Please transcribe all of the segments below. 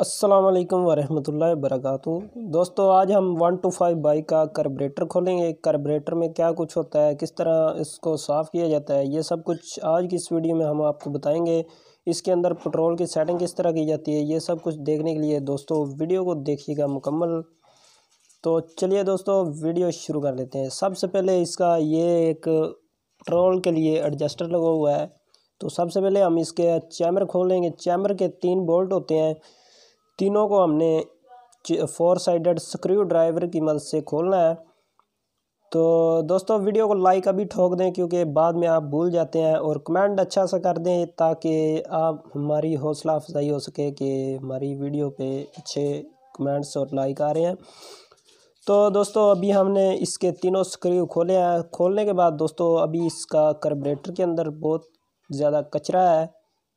असलकम वरहल वर्क दोस्तों आज हम वन टू फाइव बाइक का कार्बरेटर खोलेंगे कार्बरेटर में क्या कुछ होता है किस तरह इसको साफ़ किया जाता है ये सब कुछ आज की इस वीडियो में हम आपको बताएंगे इसके अंदर पेट्रोल की सेटिंग किस तरह की जाती है ये सब कुछ देखने के लिए दोस्तों वीडियो को देखिएगा मुकम्मल तो चलिए दोस्तों वीडियो शुरू कर लेते हैं सबसे पहले इसका ये एक पेट्रोल के लिए एडजस्टर लगा हुआ है तो सबसे पहले हम इसके चैमर खोलेंगे चैमर के तीन बोल्ट होते हैं तीनों को हमने फोर साइडेड स्क्रू ड्राइवर की मदद से खोलना है तो दोस्तों वीडियो को लाइक अभी ठोक दें क्योंकि बाद में आप भूल जाते हैं और कमेंट अच्छा सा कर दें ताकि आप हमारी हौसला अफजाई हो सके कि हमारी वीडियो पे अच्छे कमेंट्स और लाइक आ रहे हैं तो दोस्तों अभी हमने इसके तीनों स्क्रू खोले हैं खोलने के बाद दोस्तों अभी इसका कर्बरेटर के अंदर बहुत ज़्यादा कचरा है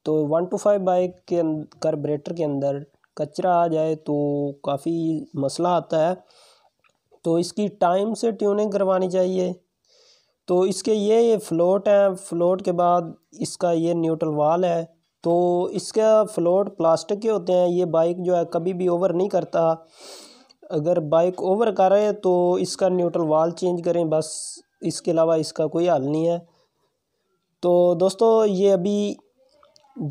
तो वन टू फाइव बाइक के कर्बरेटर के अंदर कचरा आ जाए तो काफ़ी मसला आता है तो इसकी टाइम से ट्यूनिंग करवानी चाहिए तो इसके ये ये फ्लोट हैं फ्लोट के बाद इसका ये न्यूट्रल वाल है तो इसका फ्लोट प्लास्टिक के होते हैं ये बाइक जो है कभी भी ओवर नहीं करता अगर बाइक ओवर कर रहे तो इसका न्यूट्रल वाल चेंज करें बस इसके अलावा इसका कोई हल नहीं है तो दोस्तों ये अभी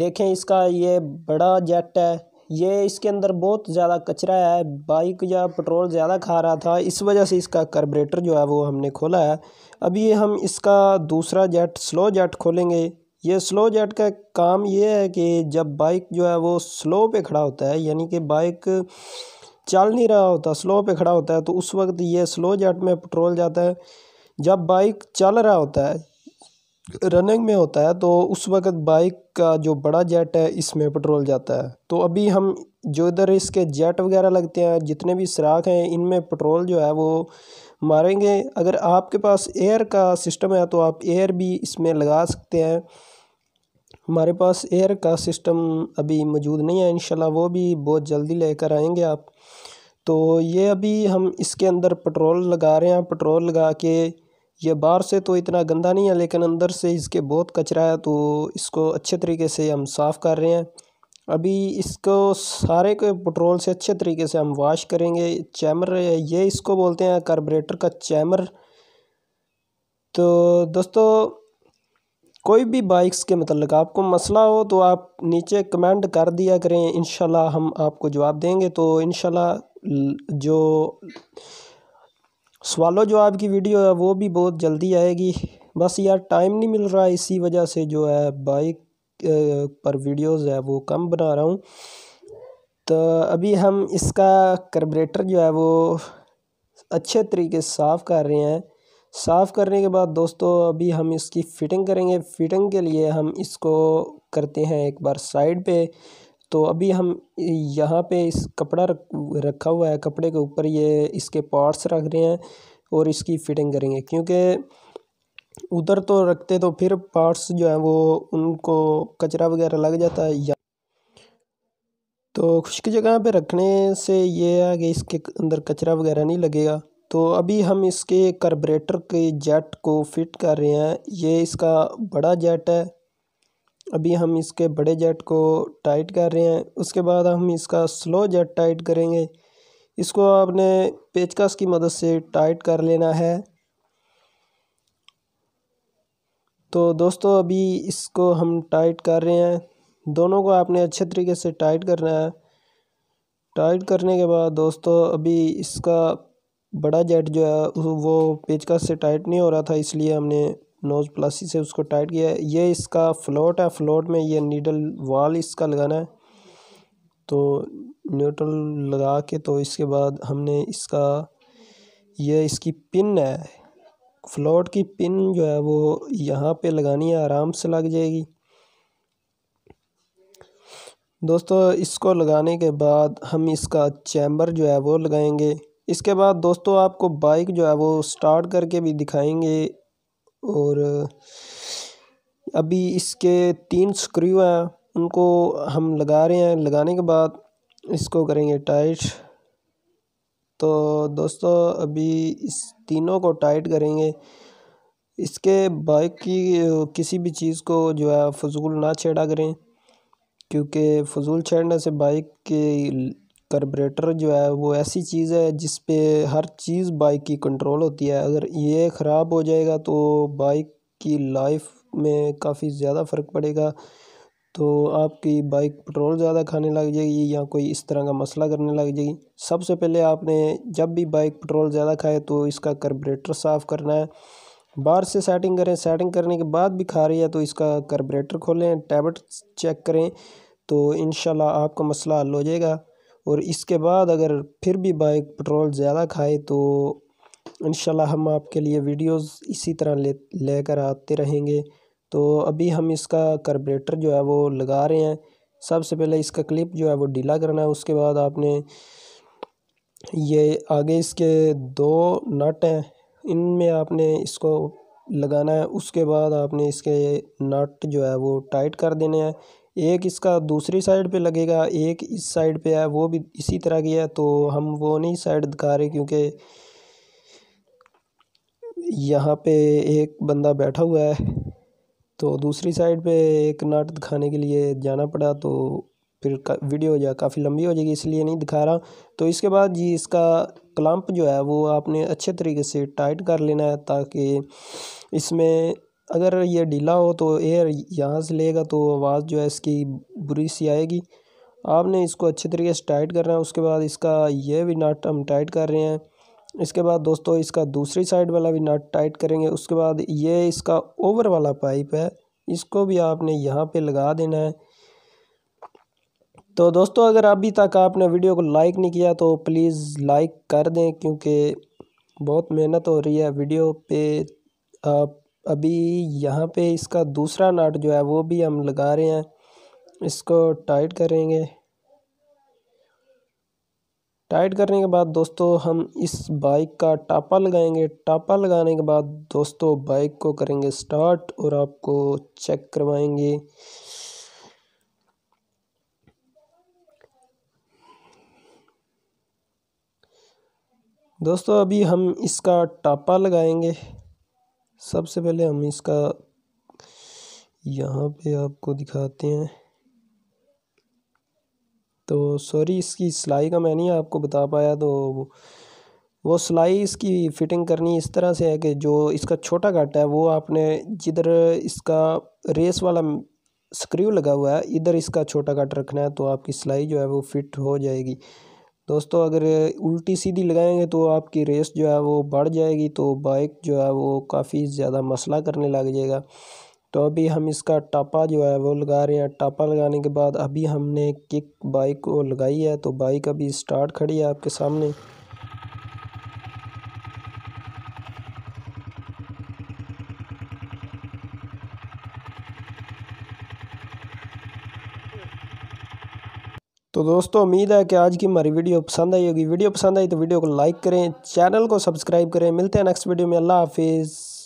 देखें इसका ये बड़ा जेट है ये इसके अंदर बहुत ज़्यादा कचरा है बाइक या पेट्रोल ज़्यादा खा रहा था इस वजह से इसका कार्बोरेटर जो है वो हमने खोला है अभी ये हम इसका दूसरा जेट स्लो जेट खोलेंगे ये स्लो जेट का काम ये है कि जब बाइक जो है वो स्लो पे खड़ा होता है यानी कि बाइक चल नहीं रहा होता स्लो पे खड़ा होता है तो उस वक्त ये स्लो जेट में पेट्रोल जाता है जब बाइक चल रहा होता है रनिंग में होता है तो उस वक़्त बाइक का जो बड़ा जेट है इसमें पेट्रोल जाता है तो अभी हम जो इधर इसके जेट वगैरह लगते हैं जितने भी सुराख हैं इनमें पेट्रोल जो है वो मारेंगे अगर आपके पास एयर का सिस्टम है तो आप एयर भी इसमें लगा सकते हैं हमारे पास एयर का सिस्टम अभी मौजूद नहीं है इंशाल्लाह वो भी बहुत जल्दी लेकर आएंगे आप तो ये अभी हम इसके अंदर पेट्रोल लगा रहे हैं पेट्रोल लगा के ये बाहर से तो इतना गंदा नहीं है लेकिन अंदर से इसके बहुत कचरा है तो इसको अच्छे तरीके से हम साफ़ कर रहे हैं अभी इसको सारे को पेट्रोल से अच्छे तरीके से हम वाश करेंगे चैमर ये इसको बोलते हैं कार्बोरेटर का चैमर तो दोस्तों कोई भी बाइक्स के मतलब आपको मसला हो तो आप नीचे कमेंट कर दिया करें इन हम आपको जवाब देंगे तो इन जो सवालों जवाब की वीडियो है वो भी बहुत जल्दी आएगी बस यार टाइम नहीं मिल रहा इसी वजह से जो है बाइक पर वीडियोस है वो कम बना रहा हूँ तो अभी हम इसका कर्बरेटर जो है वो अच्छे तरीके से साफ़ कर रहे हैं साफ़ करने के बाद दोस्तों अभी हम इसकी फ़िटिंग करेंगे फ़िटिंग के लिए हम इसको करते हैं एक बार साइड पे तो अभी हम यहाँ पे इस कपड़ा रख रखा हुआ है कपड़े के ऊपर ये इसके पार्ट्स रख रहे हैं और इसकी फिटिंग करेंगे क्योंकि उधर तो रखते तो फिर पार्ट्स जो हैं वो उनको कचरा वगैरह लग जाता है या तो खुश्क जगह पे रखने से ये है कि इसके अंदर कचरा वगैरह नहीं लगेगा तो अभी हम इसके कार्बोरेटर के जेट को फिट कर रहे हैं ये इसका बड़ा जेट है अभी हम इसके बड़े जेट को टाइट कर रहे हैं उसके बाद हम इसका स्लो जेट टाइट करेंगे इसको आपने पेचकस की मदद से टाइट कर लेना है तो दोस्तों अभी इसको हम टाइट कर रहे हैं दोनों को आपने अच्छे तरीके से टाइट करना है टाइट करने के बाद दोस्तों अभी इसका बड़ा जेट जो है वो पेचकस से टाइट नहीं हो रहा था इसलिए हमने नोज़ प्लासी से उसको टाइट किया है ये इसका फ्लोट है फ्लोट में ये नीडल वाल इसका लगाना है तो न्यूट्रल लगा के तो इसके बाद हमने इसका ये इसकी पिन है फ्लोट की पिन जो है वो यहाँ पे लगानी है आराम से लग जाएगी दोस्तों इसको लगाने के बाद हम इसका चैम्बर जो है वो लगाएंगे इसके बाद दोस्तों आपको बाइक जो है वो स्टार्ट करके भी दिखाएंगे और अभी इसके तीन स्क्रू हैं उनको हम लगा रहे हैं लगाने के बाद इसको करेंगे टाइट तो दोस्तों अभी इस तीनों को टाइट करेंगे इसके बाइक की किसी भी चीज़ को जो है फजूल ना छेड़ा करें क्योंकि फजूल छेड़ने से बाइक के कार्बोरेटर जो है वो ऐसी चीज़ है जिस पे हर चीज़ बाइक की कंट्रोल होती है अगर ये ख़राब हो जाएगा तो बाइक की लाइफ में काफ़ी ज़्यादा फ़र्क पड़ेगा तो आपकी बाइक पेट्रोल ज़्यादा खाने लग जाएगी या कोई इस तरह का मसला करने लग जाएगी सबसे पहले आपने जब भी बाइक पेट्रोल ज़्यादा खाए तो इसका कार्बोरेटर साफ़ करना है बाहर से सेटिंग करें सेटिंग करने के बाद भी खा रही है तो इसका कार्बोरेटर खोलें टैबलेट चेक करें तो इन आपका मसला हल हो जाएगा और इसके बाद अगर फिर भी बाइक पेट्रोल ज़्यादा खाए तो इन हम आपके लिए वीडियोस इसी तरह ले लेकर आते रहेंगे तो अभी हम इसका कार्बरेटर जो है वो लगा रहे हैं सबसे पहले इसका क्लिप जो है वो ढीला करना है उसके बाद आपने ये आगे इसके दो नट हैं इनमें आपने इसको लगाना है उसके बाद आपने इसके नट जो है वो टाइट कर देने हैं एक इसका दूसरी साइड पे लगेगा एक इस साइड पे है वो भी इसी तरह की है तो हम वो नहीं साइड दिखा रहे क्योंकि यहाँ पे एक बंदा बैठा हुआ है तो दूसरी साइड पे एक नाट दिखाने के लिए जाना पड़ा तो फिर वीडियो हो जाए काफ़ी लंबी हो जाएगी इसलिए नहीं दिखा रहा तो इसके बाद जी इसका क्लम्प जो है वो आपने अच्छे तरीके से टाइट कर लेना है ताकि इसमें अगर ये ढीला हो तो एयर यहाँ से लेगा तो आवाज़ जो है इसकी बुरी सी आएगी आपने इसको अच्छे तरीके से टाइट करना है उसके बाद इसका ये भी नट हम टाइट कर रहे हैं इसके बाद दोस्तों इसका दूसरी साइड वाला भी नट टाइट करेंगे उसके बाद ये इसका ओवर वाला पाइप है इसको भी आपने यहाँ पे लगा देना है तो दोस्तों अगर अभी तक आपने वीडियो को लाइक नहीं किया तो प्लीज़ लाइक कर दें क्योंकि बहुत मेहनत हो रही है वीडियो पे आप अभी यहाँ पे इसका दूसरा नाट जो है वो भी हम लगा रहे हैं इसको टाइट करेंगे टाइट करने के बाद दोस्तों हम इस बाइक का टापा लगाएंगे टापा लगाने के बाद दोस्तों बाइक को करेंगे स्टार्ट और आपको चेक करवाएंगे दोस्तों अभी हम इसका टापा लगाएंगे सबसे पहले हम इसका यहाँ पे आपको दिखाते हैं तो सॉरी इसकी सिलाई का मैं नहीं आपको बता पाया तो वो सिलाई इसकी फ़िटिंग करनी इस तरह से है कि जो इसका छोटा घट है वो आपने जिधर इसका रेस वाला स्क्रू लगा हुआ है इधर इसका छोटा घट रखना है तो आपकी सिलाई जो है वो फिट हो जाएगी दोस्तों अगर उल्टी सीधी लगाएंगे तो आपकी रेस जो है वो बढ़ जाएगी तो बाइक जो है वो काफ़ी ज़्यादा मसला करने लग जाएगा तो अभी हम इसका टापा जो है वो लगा रहे हैं टापा लगाने के बाद अभी हमने किक बाइक को लगाई है तो बाइक अभी स्टार्ट खड़ी है आपके सामने तो दोस्तों उम्मीद है कि आज की हमारी वीडियो पसंद आई होगी वीडियो पसंद आई तो वीडियो को लाइक करें चैनल को सब्सक्राइब करें मिलते हैं नेक्स्ट वीडियो में अल्लाह हाफिज़